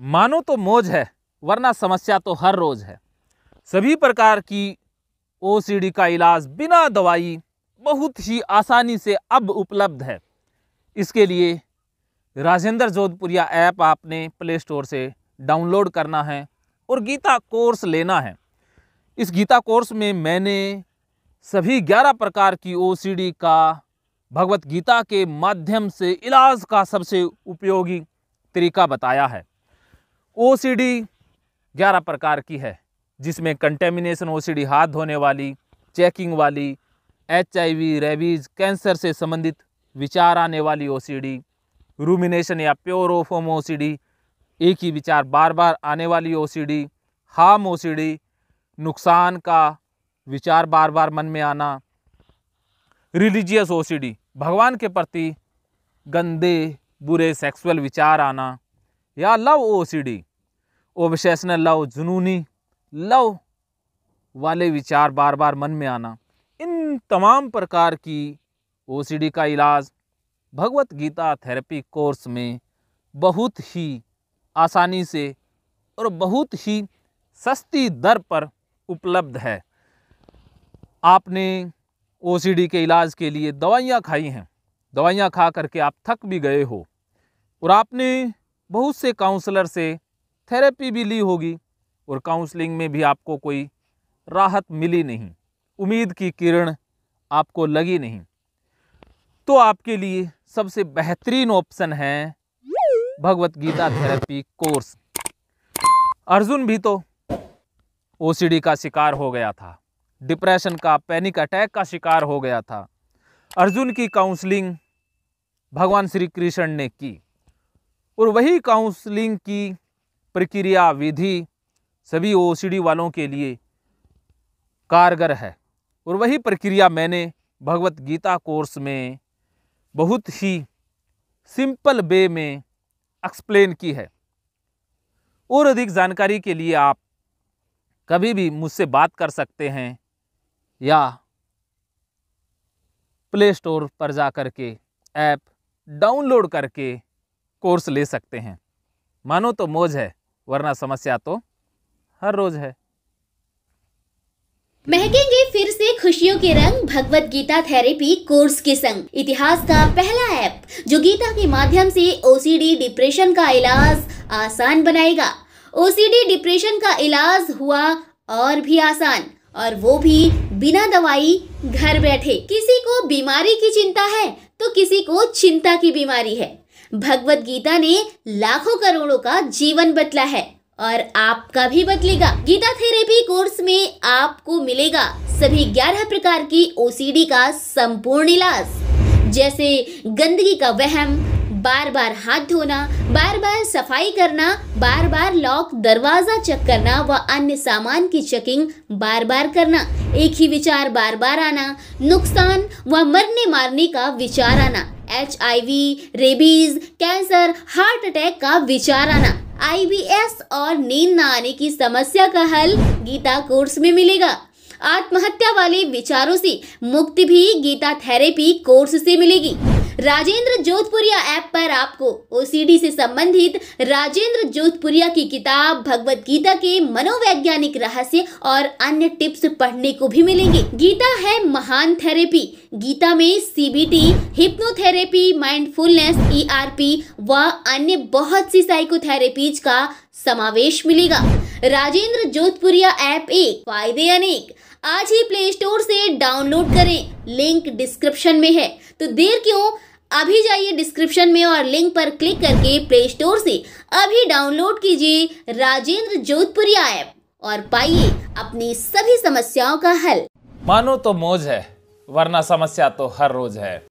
मानो तो मौज है वरना समस्या तो हर रोज़ है सभी प्रकार की ओसीडी का इलाज बिना दवाई बहुत ही आसानी से अब उपलब्ध है इसके लिए राजेंद्र जोधपुरिया ऐप आपने प्ले स्टोर से डाउनलोड करना है और गीता कोर्स लेना है इस गीता कोर्स में मैंने सभी ग्यारह प्रकार की ओसीडी का भगवत गीता के माध्यम से इलाज का सबसे उपयोगी तरीका बताया है ओसीडी 11 प्रकार की है जिसमें कंटेमिनेशन ओसीडी हाथ धोने वाली चेकिंग वाली एच आई रेबीज कैंसर से संबंधित विचार आने वाली ओसीडी रूमिनेशन या प्योर ओफोम ओसीडी एक ही विचार बार बार आने वाली ओसीडी हार्म ओसीडी नुकसान का विचार बार बार मन में आना रिलीजियस ओसीडी भगवान के प्रति गंदे बुरे सेक्सुअल विचार आना या लव ओ सी डी विशेषण लव जुनूनी लव वाले विचार बार बार मन में आना इन तमाम प्रकार की ओ सी डी का इलाज भगवत गीता थेरेपी कोर्स में बहुत ही आसानी से और बहुत ही सस्ती दर पर उपलब्ध है आपने ओ सी डी के इलाज के लिए दवाइयाँ खाई हैं दवाइयाँ खा करके आप थक भी गए हो और आपने बहुत से काउंसलर से थेरेपी भी ली होगी और काउंसलिंग में भी आपको कोई राहत मिली नहीं उम्मीद की किरण आपको लगी नहीं तो आपके लिए सबसे बेहतरीन ऑप्शन है भगवत गीता थेरेपी कोर्स अर्जुन भी तो ओसीडी का शिकार हो गया था डिप्रेशन का पैनिक अटैक का शिकार हो गया था अर्जुन की काउंसलिंग भगवान श्री कृष्ण ने की और वही काउंसलिंग की प्रक्रिया विधि सभी ओ वालों के लिए कारगर है और वही प्रक्रिया मैंने भगवत गीता कोर्स में बहुत ही सिंपल वे में एक्सप्लेन की है और अधिक जानकारी के लिए आप कभी भी मुझसे बात कर सकते हैं या प्ले स्टोर पर जा कर के ऐप डाउनलोड करके कोर्स ले सकते हैं मानो तो मौज है वरना समस्या तो हर रोज है महकेंगे फिर से खुशियों के रंग भगवत गीता थेरेपी कोर्स के संग इतिहास का पहला ऐप जो गीता के माध्यम से ओसीडी डिप्रेशन का इलाज आसान बनाएगा ओसीडी डिप्रेशन का इलाज हुआ और भी आसान और वो भी बिना दवाई घर बैठे किसी को बीमारी की चिंता है तो किसी को चिंता की बीमारी है भगवत गीता ने लाखों करोड़ों का जीवन बदला है और आपका भी बदलेगा गीता थेरेपी कोर्स में आपको मिलेगा सभी 11 प्रकार की ओसीडी का संपूर्ण इलाज जैसे गंदगी का वहम बार बार हाथ धोना बार बार सफाई करना बार बार लॉक दरवाजा चेक करना व अन्य सामान की चेकिंग बार बार करना एक ही विचार बार बार आना नुकसान व मरने मारने का विचार आना H rabies cancer heart attack का विचार आना आईबीएस और नींद न आने की समस्या का हल गीता कोर्स में मिलेगा आत्महत्या वाले विचारों से मुक्ति भी गीता थेरेपी कोर्स से मिलेगी राजेंद्र जोधपुरिया ऐप पर आपको ओसीडी से संबंधित राजेंद्र जोधपुरिया की किताब भगवत गीता के मनोवैज्ञानिक रहस्य और अन्य टिप्स पढ़ने को भी मिलेंगे गीता है महान थेरेपी गीता में सीबीटी हिप्नोथेरेपी माइंडफुलनेस ईआरपी व अन्य बहुत सी साइकोथेरेपीज का समावेश मिलेगा राजेंद्र जोधपुरिया ऐप एक फायदे अनेक आज ही प्ले स्टोर से डाउनलोड करें लिंक डिस्क्रिप्शन में है तो देर क्यों अभी जाइए डिस्क्रिप्शन में और लिंक पर क्लिक करके प्ले स्टोर से अभी डाउनलोड कीजिए राजेंद्र जोधपुरिया ऐप और पाइए अपनी सभी समस्याओं का हल मानो तो मौज है वरना समस्या तो हर रोज है